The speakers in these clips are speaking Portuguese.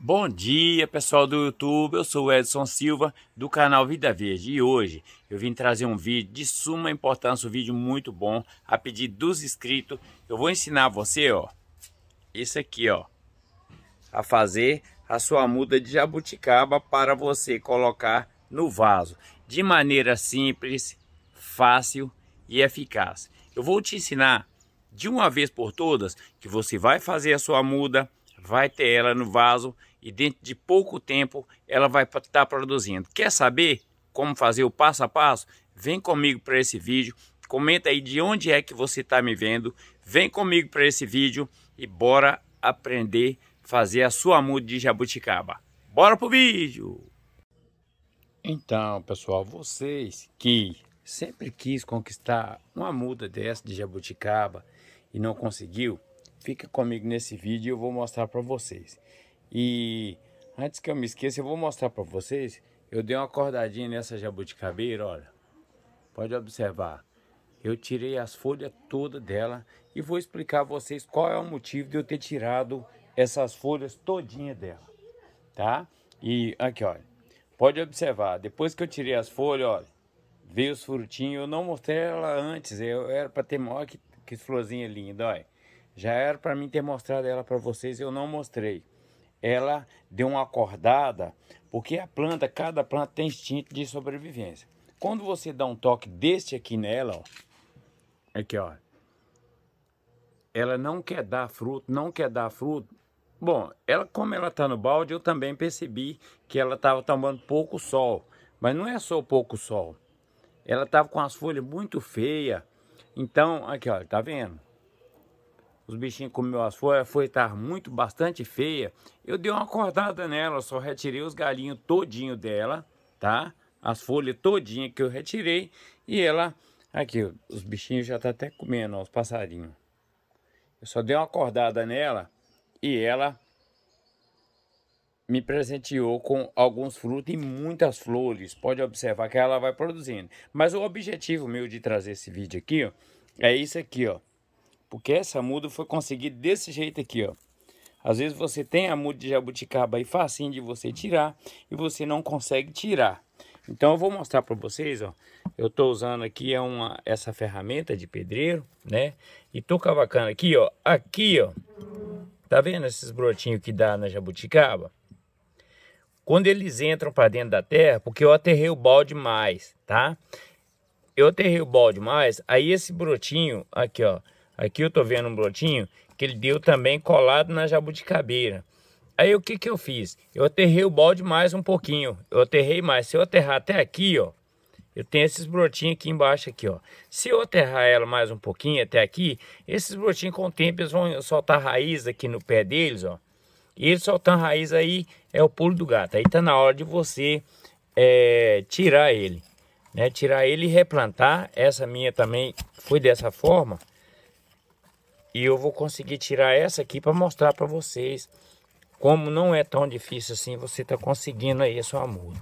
Bom dia pessoal do YouTube, eu sou Edson Silva do canal Vida Verde e hoje eu vim trazer um vídeo de suma importância, um vídeo muito bom a pedido dos inscritos. Eu vou ensinar você, ó, esse aqui, ó, a fazer a sua muda de jabuticaba para você colocar no vaso de maneira simples, fácil e eficaz. Eu vou te ensinar de uma vez por todas que você vai fazer a sua muda, vai ter ela no vaso e dentro de pouco tempo ela vai estar tá produzindo. Quer saber como fazer o passo a passo? Vem comigo para esse vídeo, comenta aí de onde é que você está me vendo, vem comigo para esse vídeo e bora aprender a fazer a sua muda de jabuticaba. Bora pro vídeo! Então, pessoal, vocês que sempre quis conquistar uma muda dessa de jabuticaba e não conseguiu, fica comigo nesse vídeo e eu vou mostrar para vocês. E antes que eu me esqueça, eu vou mostrar para vocês. Eu dei uma acordadinha nessa jabuticabeira, olha. Pode observar. Eu tirei as folhas todas dela e vou explicar a vocês qual é o motivo de eu ter tirado essas folhas todinha dela, tá? E aqui, olha. Pode observar, depois que eu tirei as folhas, olha, veio os frutinhos. Eu não mostrei ela antes, eu era para ter Olha que, que florzinha linda, olha. Já era para mim ter mostrado ela para vocês, eu não mostrei ela deu uma acordada, porque a planta, cada planta tem instinto de sobrevivência. Quando você dá um toque deste aqui nela, ó, aqui ó, ela não quer dar fruto, não quer dar fruto. Bom, ela como ela está no balde, eu também percebi que ela estava tomando pouco sol, mas não é só pouco sol. Ela estava com as folhas muito feias. Então, aqui ó, tá vendo? os bichinhos comeu as folhas, a folha tá muito, bastante feia. Eu dei uma acordada nela, só retirei os galinhos todinho dela, tá? As folhas todinha que eu retirei e ela... Aqui, os bichinhos já tá até comendo, ó, os passarinhos. Eu só dei uma acordada nela e ela me presenteou com alguns frutos e muitas flores. Pode observar que ela vai produzindo. Mas o objetivo meu de trazer esse vídeo aqui, ó, é isso aqui, ó. Porque essa muda foi conseguida desse jeito aqui, ó. Às vezes você tem a muda de jabuticaba aí facinho de você tirar e você não consegue tirar. Então eu vou mostrar para vocês, ó. Eu tô usando aqui é uma essa ferramenta de pedreiro, né? E tô cavacando aqui, ó, aqui, ó. Tá vendo esses brotinhos que dá na jabuticaba? Quando eles entram para dentro da terra, porque eu aterrei o balde mais, tá? Eu aterrei o balde mais, aí esse brotinho aqui, ó, Aqui eu tô vendo um brotinho que ele deu também colado na jabuticabeira. Aí o que que eu fiz? Eu aterrei o balde mais um pouquinho. Eu aterrei mais. Se eu aterrar até aqui, ó, eu tenho esses brotinhos aqui embaixo aqui, ó. Se eu aterrar ela mais um pouquinho até aqui, esses brotinhos com o tempo eles vão soltar raiz aqui no pé deles, ó. E eles soltando raiz aí é o pulo do gato. Aí tá na hora de você é, tirar ele, né? Tirar ele e replantar. Essa minha também foi dessa forma. E eu vou conseguir tirar essa aqui para mostrar para vocês como não é tão difícil assim você tá conseguindo aí a sua muda.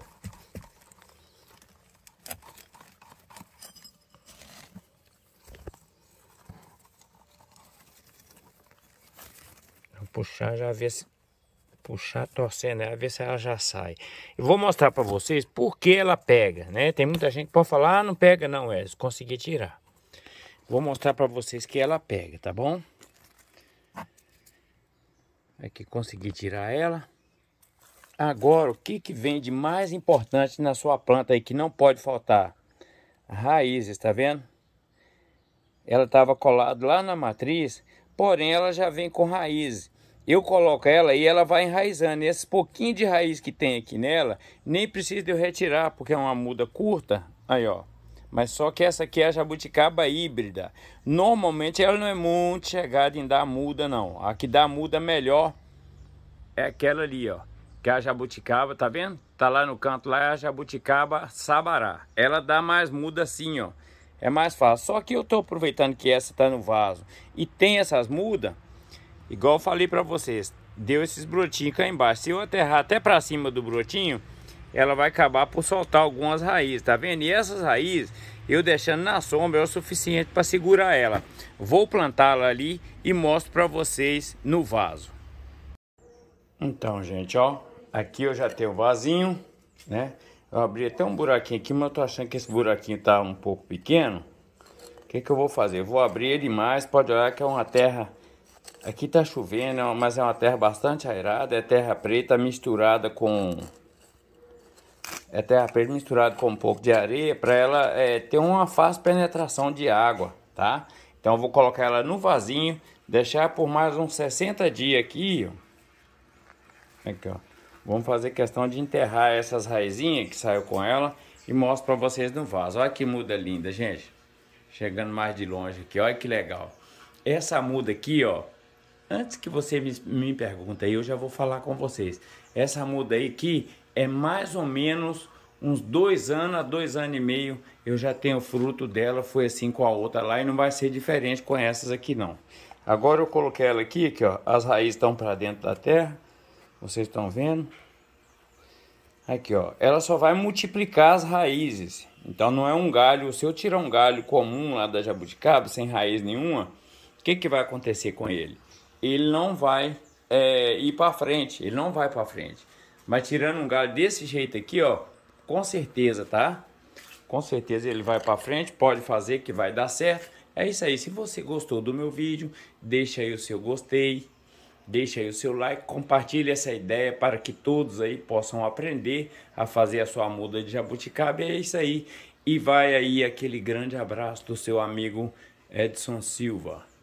Vou puxar já ver se puxar, torcer, né? Ver se ela já sai. Eu vou mostrar para vocês por que ela pega, né? Tem muita gente que pode falar, ah, não pega não, é, consegui tirar. Vou mostrar para vocês que ela pega, tá bom? Aqui é que consegui tirar ela. Agora, o que, que vem de mais importante na sua planta aí que não pode faltar? Raízes, tá vendo? Ela estava colada lá na matriz, porém ela já vem com raízes. Eu coloco ela e ela vai enraizando. E esse pouquinho de raiz que tem aqui nela, nem precisa eu retirar, porque é uma muda curta. Aí, ó mas só que essa aqui é a jabuticaba híbrida. Normalmente ela não é muito chegada em dar muda não. A que dá muda melhor é aquela ali, ó, que é a jabuticaba, tá vendo? Tá lá no canto lá é a jabuticaba sabará. Ela dá mais muda assim, ó. É mais fácil. Só que eu tô aproveitando que essa tá no vaso e tem essas mudas, igual eu falei para vocês, deu esses brotinhos cá embaixo. Se eu aterrar até para cima do brotinho, ela vai acabar por soltar algumas raízes, tá vendo? E essas raízes, eu deixando na sombra é o suficiente para segurar ela. Vou plantá-la ali e mostro para vocês no vaso. Então, gente, ó, aqui eu já tenho o vasinho, né? Eu abri até um buraquinho aqui, mas eu tô achando que esse buraquinho tá um pouco pequeno. O que que eu vou fazer? Eu vou abrir ele mais, pode olhar que é uma terra... Aqui tá chovendo, é mas é uma terra bastante aerada, é terra preta misturada com é terra terraplex misturado com um pouco de areia para ela é, ter uma fácil penetração de água, tá? Então eu vou colocar ela no vasinho, deixar por mais uns 60 dias aqui, ó. Aqui, ó. Vamos fazer questão de enterrar essas raizinhas que saiu com ela e mostro para vocês no vaso. Olha que muda linda, gente. Chegando mais de longe aqui, olha que legal. Essa muda aqui, ó, antes que você me, me pergunte aí, eu já vou falar com vocês. Essa muda aí aqui, é mais ou menos uns dois anos a dois anos e meio eu já tenho fruto dela. Foi assim com a outra lá e não vai ser diferente com essas aqui não. Agora eu coloquei ela aqui, que ó, as raízes estão para dentro da terra. Vocês estão vendo? Aqui ó, ela só vai multiplicar as raízes. Então não é um galho. Se eu tirar um galho comum lá da jabuticaba sem raiz nenhuma, o que que vai acontecer com ele? Ele não vai é, ir para frente. Ele não vai para frente. Mas tirando um galho desse jeito aqui, ó, com certeza, tá? Com certeza ele vai para frente, pode fazer que vai dar certo. É isso aí, se você gostou do meu vídeo, deixa aí o seu gostei, deixa aí o seu like, compartilhe essa ideia para que todos aí possam aprender a fazer a sua muda de jabuticaba. É isso aí. E vai aí aquele grande abraço do seu amigo Edson Silva.